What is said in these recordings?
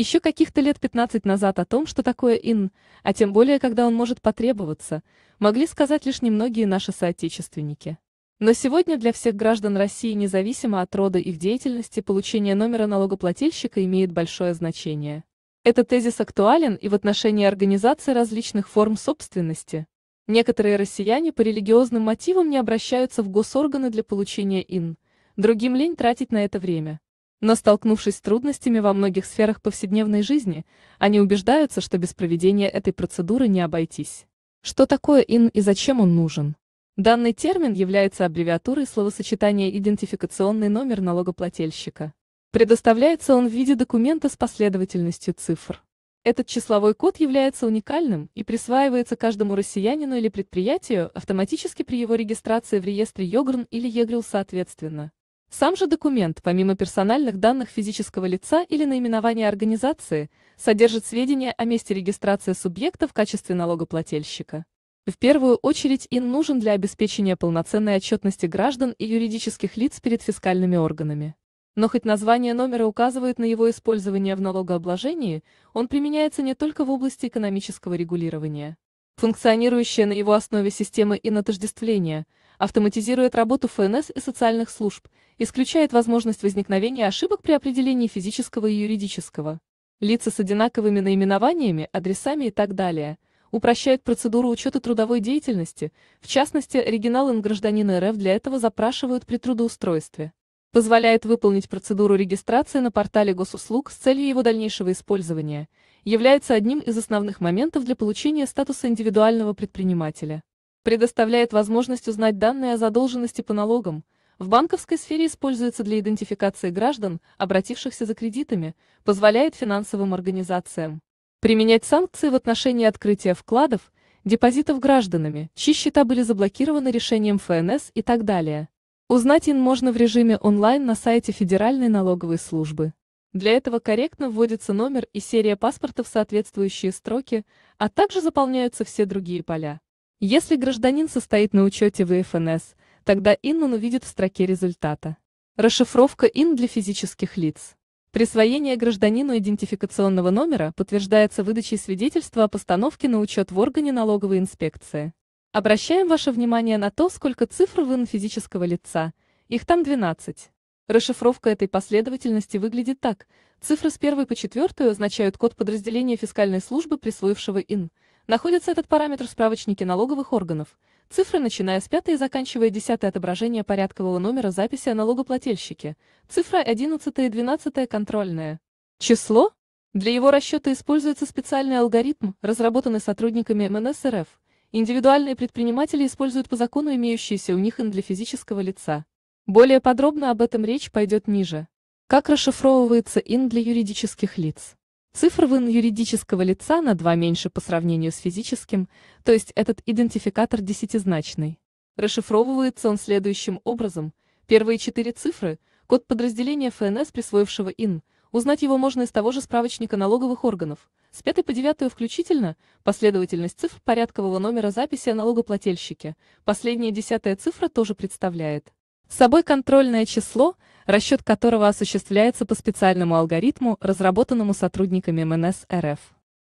Еще каких-то лет 15 назад о том, что такое ин, а тем более, когда он может потребоваться, могли сказать лишь немногие наши соотечественники. Но сегодня для всех граждан России, независимо от рода их деятельности, получение номера налогоплательщика имеет большое значение. Этот тезис актуален и в отношении организации различных форм собственности. Некоторые россияне по религиозным мотивам не обращаются в госорганы для получения ин, другим лень тратить на это время. Но столкнувшись с трудностями во многих сферах повседневной жизни, они убеждаются, что без проведения этой процедуры не обойтись. Что такое ИН и зачем он нужен? Данный термин является аббревиатурой словосочетания «идентификационный номер налогоплательщика». Предоставляется он в виде документа с последовательностью цифр. Этот числовой код является уникальным и присваивается каждому россиянину или предприятию автоматически при его регистрации в реестре Йогрн или Егрил соответственно. Сам же документ, помимо персональных данных физического лица или наименования организации, содержит сведения о месте регистрации субъекта в качестве налогоплательщика. В первую очередь им нужен для обеспечения полноценной отчетности граждан и юридических лиц перед фискальными органами. Но хоть название номера указывает на его использование в налогообложении, он применяется не только в области экономического регулирования. Функционирующая на его основе система инотождествления – автоматизирует работу ФНС и социальных служб, исключает возможность возникновения ошибок при определении физического и юридического лица с одинаковыми наименованиями, адресами и так далее, упрощает процедуру учета трудовой деятельности, в частности, оригинал ин гражданина РФ для этого запрашивают при трудоустройстве, позволяет выполнить процедуру регистрации на портале госуслуг с целью его дальнейшего использования, является одним из основных моментов для получения статуса индивидуального предпринимателя предоставляет возможность узнать данные о задолженности по налогам, в банковской сфере используется для идентификации граждан, обратившихся за кредитами, позволяет финансовым организациям применять санкции в отношении открытия вкладов, депозитов гражданами, чьи счета были заблокированы решением ФНС и так далее. Узнать им можно в режиме онлайн на сайте Федеральной налоговой службы. Для этого корректно вводится номер и серия паспорта в соответствующие строки, а также заполняются все другие поля. Если гражданин состоит на учете в ФНС, тогда ИН он увидит в строке результата. Расшифровка ИН для физических лиц. Присвоение гражданину идентификационного номера подтверждается выдачей свидетельства о постановке на учет в органе налоговой инспекции. Обращаем ваше внимание на то, сколько цифр в ИН физического лица. Их там 12. Расшифровка этой последовательности выглядит так. Цифры с 1 по 4 означают код подразделения фискальной службы, присвоившего ИН – находится этот параметр в справочнике налоговых органов. Цифры, начиная с 5 и заканчивая 10 отображение порядкового номера записи о налогоплательщике. Цифра 11 и 12 контрольная. Число? Для его расчета используется специальный алгоритм, разработанный сотрудниками МНС РФ. Индивидуальные предприниматели используют по закону имеющиеся у них ин для физического лица. Более подробно об этом речь пойдет ниже. Как расшифровывается ин для юридических лиц? Цифр в юридического лица на 2 меньше по сравнению с физическим, то есть этот идентификатор десятизначный. Расшифровывается он следующим образом. Первые четыре цифры – код подразделения ФНС, присвоившего ИН. Узнать его можно из того же справочника налоговых органов. С 5 по 9 включительно – последовательность цифр порядкового номера записи о налогоплательщике. Последняя десятая цифра тоже представляет – с собой контрольное число, расчет которого осуществляется по специальному алгоритму, разработанному сотрудниками МНС РФ.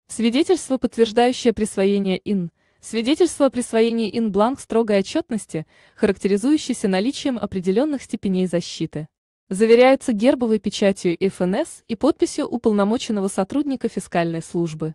Свидетельство, подтверждающее присвоение ИН, свидетельство о присвоении ИН бланк строгой отчетности, характеризующийся наличием определенных степеней защиты. Заверяется гербовой печатью ФНС и подписью уполномоченного сотрудника фискальной службы.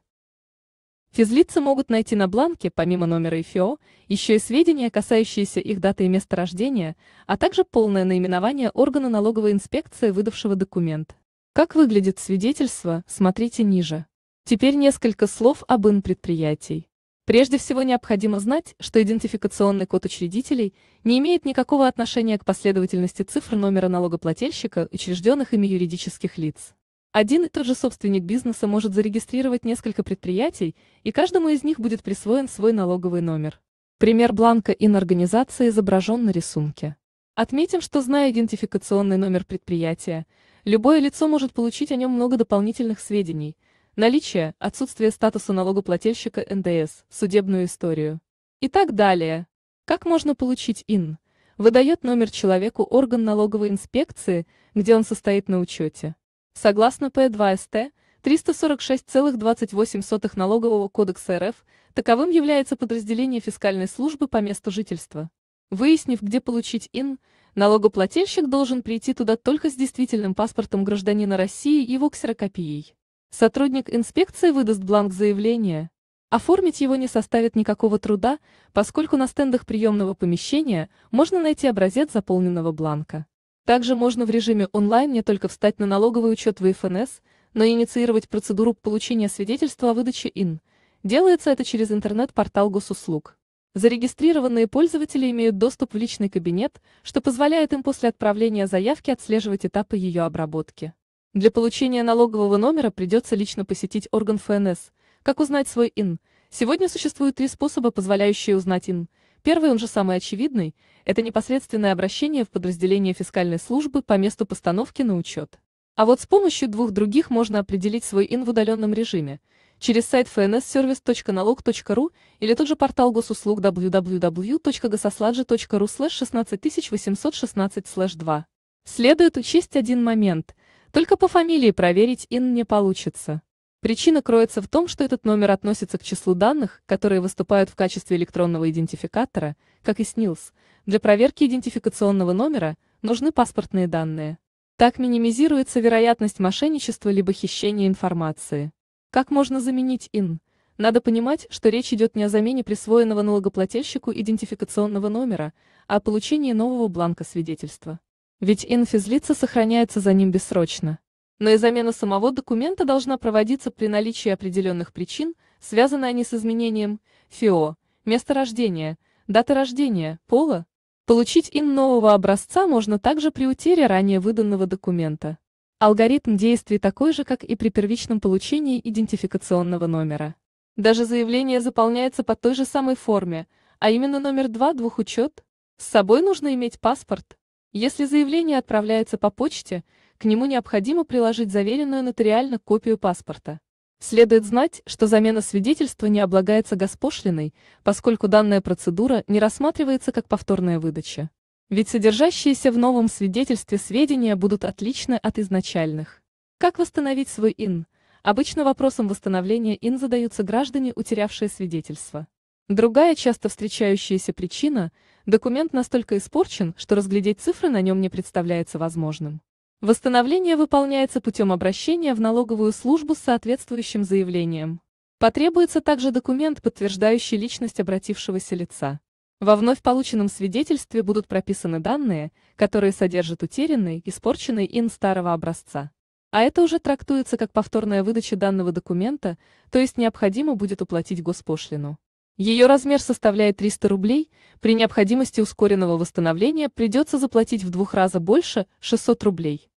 Физлицы могут найти на бланке, помимо номера ИФО, еще и сведения, касающиеся их даты и места рождения, а также полное наименование органа налоговой инспекции, выдавшего документ. Как выглядит свидетельство, смотрите ниже. Теперь несколько слов об ин-предприятий. Прежде всего необходимо знать, что идентификационный код учредителей не имеет никакого отношения к последовательности цифр номера налогоплательщика, учрежденных ими юридических лиц. Один и тот же собственник бизнеса может зарегистрировать несколько предприятий, и каждому из них будет присвоен свой налоговый номер. Пример бланка инорганизации изображен на рисунке. Отметим, что зная идентификационный номер предприятия, любое лицо может получить о нем много дополнительных сведений, наличие, отсутствие статуса налогоплательщика НДС, судебную историю и так далее. Как можно получить ИН? Выдает номер человеку орган налоговой инспекции, где он состоит на учете. Согласно П2СТ, 346,28 налогового кодекса РФ, таковым является подразделение фискальной службы по месту жительства. Выяснив, где получить ИН, налогоплательщик должен прийти туда только с действительным паспортом гражданина России и его ксерокопией. Сотрудник инспекции выдаст бланк заявления. Оформить его не составит никакого труда, поскольку на стендах приемного помещения можно найти образец заполненного бланка. Также можно в режиме онлайн не только встать на налоговый учет в ФНС, но и инициировать процедуру получения свидетельства о выдаче ИН. Делается это через интернет-портал госуслуг. Зарегистрированные пользователи имеют доступ в личный кабинет, что позволяет им после отправления заявки отслеживать этапы ее обработки. Для получения налогового номера придется лично посетить орган ФНС. Как узнать свой ИН? Сегодня существует три способа, позволяющие узнать ИН – Первый, он же самый очевидный, это непосредственное обращение в подразделение фискальной службы по месту постановки на учет. А вот с помощью двух других можно определить свой ин в удаленном режиме через сайт fnsservice.nalog.ru или тот же портал госуслуг www.gososladge.ru slash 16816-2. Следует учесть один момент. Только по фамилии проверить ин не получится. Причина кроется в том, что этот номер относится к числу данных, которые выступают в качестве электронного идентификатора, как и СНИЛС. Для проверки идентификационного номера нужны паспортные данные. Так минимизируется вероятность мошенничества либо хищения информации. Как можно заменить ИН? Надо понимать, что речь идет не о замене присвоенного налогоплательщику идентификационного номера, а о получении нового бланка свидетельства. Ведь ИН физлица сохраняется за ним бессрочно но и замена самого документа должна проводиться при наличии определенных причин, связанных они с изменением ФИО, места рождения, даты рождения, пола. Получить ин нового образца можно также при утере ранее выданного документа. Алгоритм действий такой же, как и при первичном получении идентификационного номера. Даже заявление заполняется по той же самой форме, а именно номер 2 двухучет. С собой нужно иметь паспорт. Если заявление отправляется по почте, к нему необходимо приложить заверенную нотариально копию паспорта. Следует знать, что замена свидетельства не облагается госпошлиной, поскольку данная процедура не рассматривается как повторная выдача. Ведь содержащиеся в новом свидетельстве сведения будут отличны от изначальных. Как восстановить свой ИН? Обычно вопросом восстановления ИН задаются граждане, утерявшие свидетельство. Другая часто встречающаяся причина – документ настолько испорчен, что разглядеть цифры на нем не представляется возможным. Восстановление выполняется путем обращения в налоговую службу с соответствующим заявлением. Потребуется также документ, подтверждающий личность обратившегося лица. Во вновь полученном свидетельстве будут прописаны данные, которые содержат утерянный, испорченный ин старого образца. А это уже трактуется как повторная выдача данного документа, то есть необходимо будет уплатить госпошлину. Ее размер составляет 300 рублей, при необходимости ускоренного восстановления придется заплатить в двух раза больше – 600 рублей.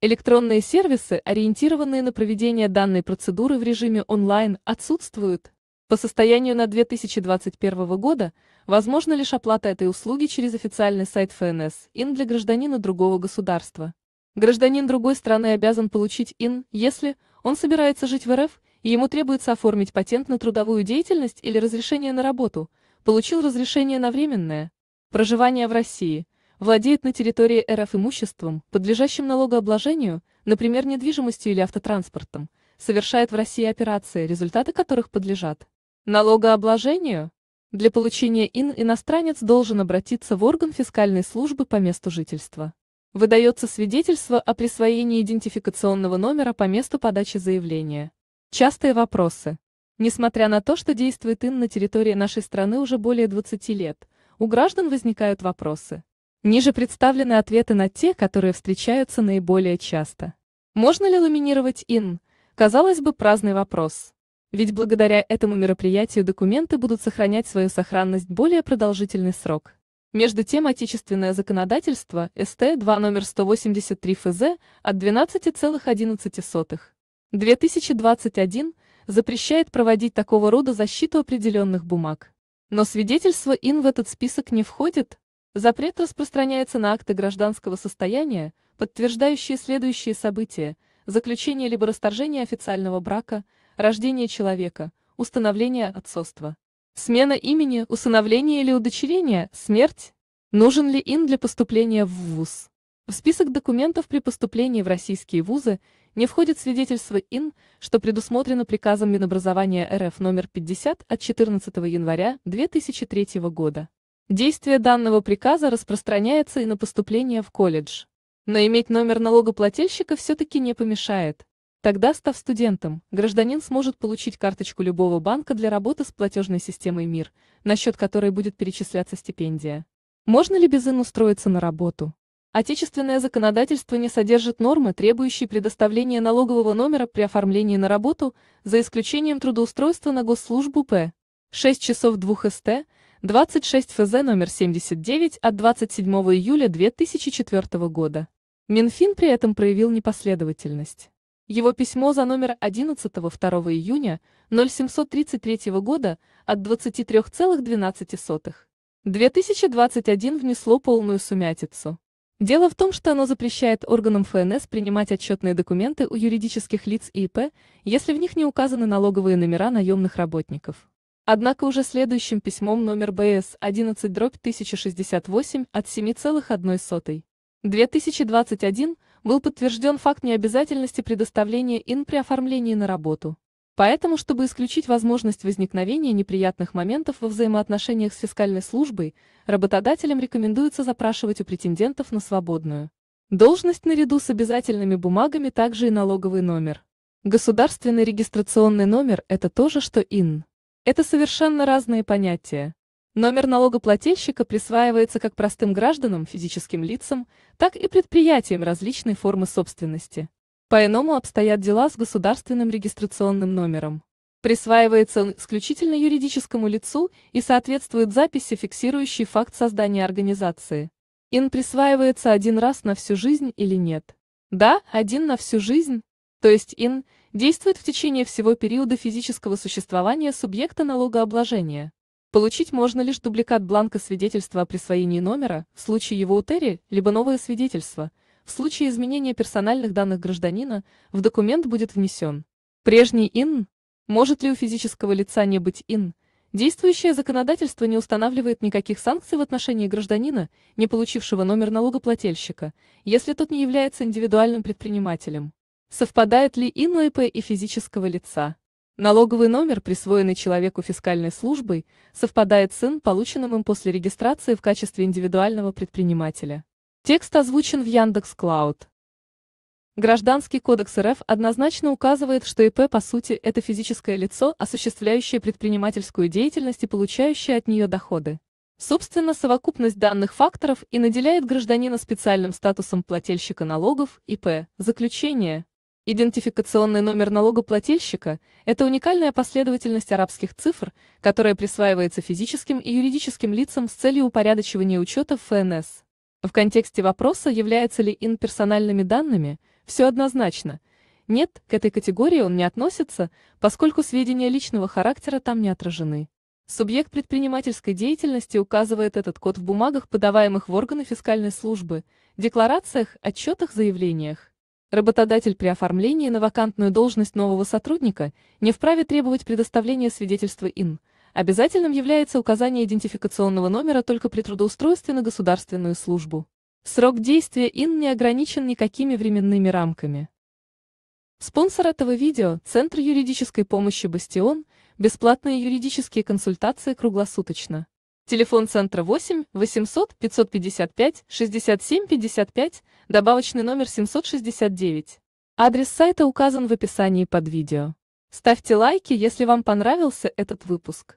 Электронные сервисы, ориентированные на проведение данной процедуры в режиме онлайн, отсутствуют. По состоянию на 2021 года возможна лишь оплата этой услуги через официальный сайт ФНС ИН для гражданина другого государства. Гражданин другой страны обязан получить ИН, если он собирается жить в РФ и ему требуется оформить патент на трудовую деятельность или разрешение на работу, получил разрешение на временное проживание в России, владеет на территории РФ имуществом, подлежащим налогообложению, например, недвижимостью или автотранспортом, совершает в России операции, результаты которых подлежат налогообложению. Для получения ИН иностранец должен обратиться в орган фискальной службы по месту жительства. Выдается свидетельство о присвоении идентификационного номера по месту подачи заявления. Частые вопросы. Несмотря на то, что действует ИН на территории нашей страны уже более 20 лет, у граждан возникают вопросы. Ниже представлены ответы на те, которые встречаются наиболее часто. Можно ли ламинировать ИН? Казалось бы, праздный вопрос. Ведь благодаря этому мероприятию документы будут сохранять свою сохранность более продолжительный срок. Между тем, отечественное законодательство СТ-2 номер 183 ФЗ от 12,11 2021 запрещает проводить такого рода защиту определенных бумаг. Но свидетельство ИН в этот список не входит. Запрет распространяется на акты гражданского состояния, подтверждающие следующие события – заключение либо расторжение официального брака, рождение человека, установление отцовства. Смена имени, усыновление или удочерение, смерть. Нужен ли ИН для поступления в ВУЗ? В список документов при поступлении в российские вузы не входит свидетельство ИН, что предусмотрено приказом Минобразования РФ номер 50 от 14 января 2003 года. Действие данного приказа распространяется и на поступление в колледж. Но иметь номер налогоплательщика все-таки не помешает. Тогда, став студентом, гражданин сможет получить карточку любого банка для работы с платежной системой МИР, на счет которой будет перечисляться стипендия. Можно ли без ИН устроиться на работу? Отечественное законодательство не содержит нормы, требующей предоставления налогового номера при оформлении на работу, за исключением трудоустройства на госслужбу П. 6 часов 2 СТ, 26 ФЗ номер 79 от 27 июля 2004 года. Минфин при этом проявил непоследовательность. Его письмо за номер 11 2 июня 0733 года от 23,12 2021 внесло полную сумятицу. Дело в том, что оно запрещает органам ФНС принимать отчетные документы у юридических лиц ИП, если в них не указаны налоговые номера наемных работников. Однако уже следующим письмом номер БС 11 дробь 1068 от 7,1 2021 был подтвержден факт необязательности предоставления ИН при оформлении на работу. Поэтому, чтобы исключить возможность возникновения неприятных моментов во взаимоотношениях с фискальной службой, работодателям рекомендуется запрашивать у претендентов на свободную должность наряду с обязательными бумагами также и налоговый номер. Государственный регистрационный номер – это то же, что ИН. Это совершенно разные понятия. Номер налогоплательщика присваивается как простым гражданам, физическим лицам, так и предприятиям различной формы собственности. По-иному обстоят дела с государственным регистрационным номером. Присваивается он исключительно юридическому лицу и соответствует записи, фиксирующей факт создания организации. Ин присваивается один раз на всю жизнь или нет? Да, один на всю жизнь. То есть ин действует в течение всего периода физического существования субъекта налогообложения. Получить можно лишь дубликат бланка свидетельства о присвоении номера в случае его утери, либо новое свидетельство – в случае изменения персональных данных гражданина в документ будет внесен прежний ИН? Может ли у физического лица не быть ИН? Действующее законодательство не устанавливает никаких санкций в отношении гражданина, не получившего номер налогоплательщика, если тот не является индивидуальным предпринимателем. Совпадает ли ИН ОИП и физического лица? Налоговый номер, присвоенный человеку фискальной службой, совпадает с ИН, полученным им после регистрации в качестве индивидуального предпринимателя. Текст озвучен в Яндекс Клауд. Гражданский кодекс РФ однозначно указывает, что ИП по сути это физическое лицо, осуществляющее предпринимательскую деятельность и получающее от нее доходы. Собственно, совокупность данных факторов и наделяет гражданина специальным статусом плательщика налогов ИП. Заключение. Идентификационный номер налогоплательщика – это уникальная последовательность арабских цифр, которая присваивается физическим и юридическим лицам с целью упорядочивания учета в ФНС. В контексте вопроса, является ли ин персональными данными, все однозначно. Нет, к этой категории он не относится, поскольку сведения личного характера там не отражены. Субъект предпринимательской деятельности указывает этот код в бумагах, подаваемых в органы фискальной службы, декларациях, отчетах, заявлениях. Работодатель при оформлении на вакантную должность нового сотрудника не вправе требовать предоставления свидетельства ИН – Обязательным является указание идентификационного номера только при трудоустройстве на государственную службу. Срок действия ИН не ограничен никакими временными рамками. Спонсор этого видео – Центр юридической помощи «Бастион», бесплатные юридические консультации круглосуточно. Телефон центра 8 800 555 67 55, добавочный номер 769. Адрес сайта указан в описании под видео. Ставьте лайки, если вам понравился этот выпуск.